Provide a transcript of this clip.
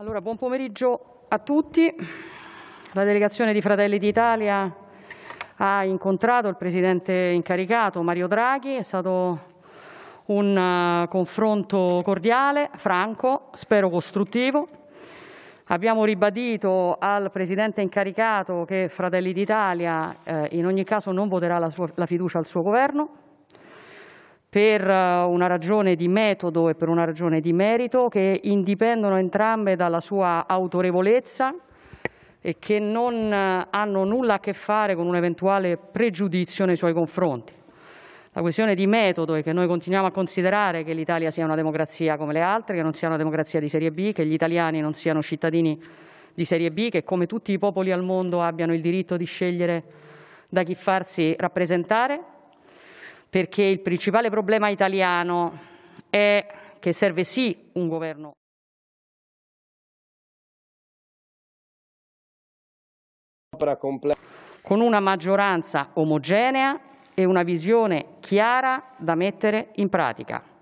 Allora, buon pomeriggio a tutti. La delegazione di Fratelli d'Italia ha incontrato il presidente incaricato Mario Draghi, è stato un eh, confronto cordiale, franco, spero costruttivo. Abbiamo ribadito al presidente incaricato che Fratelli d'Italia eh, in ogni caso non voterà la, sua, la fiducia al suo governo per eh, una ragione di metodo e per una ragione di merito che indipendono entrambe dalla sua autorevolezza e che non eh, hanno nulla a che fare con un eventuale pregiudizio nei suoi confronti. La questione di metodo è che noi continuiamo a considerare che l'Italia sia una democrazia come le altre, che non sia una democrazia di serie B, che gli italiani non siano cittadini di serie B, che come tutti i popoli al mondo abbiano il diritto di scegliere da chi farsi rappresentare perché il principale problema italiano è che serve sì un governo con una maggioranza omogenea e una visione chiara da mettere in pratica.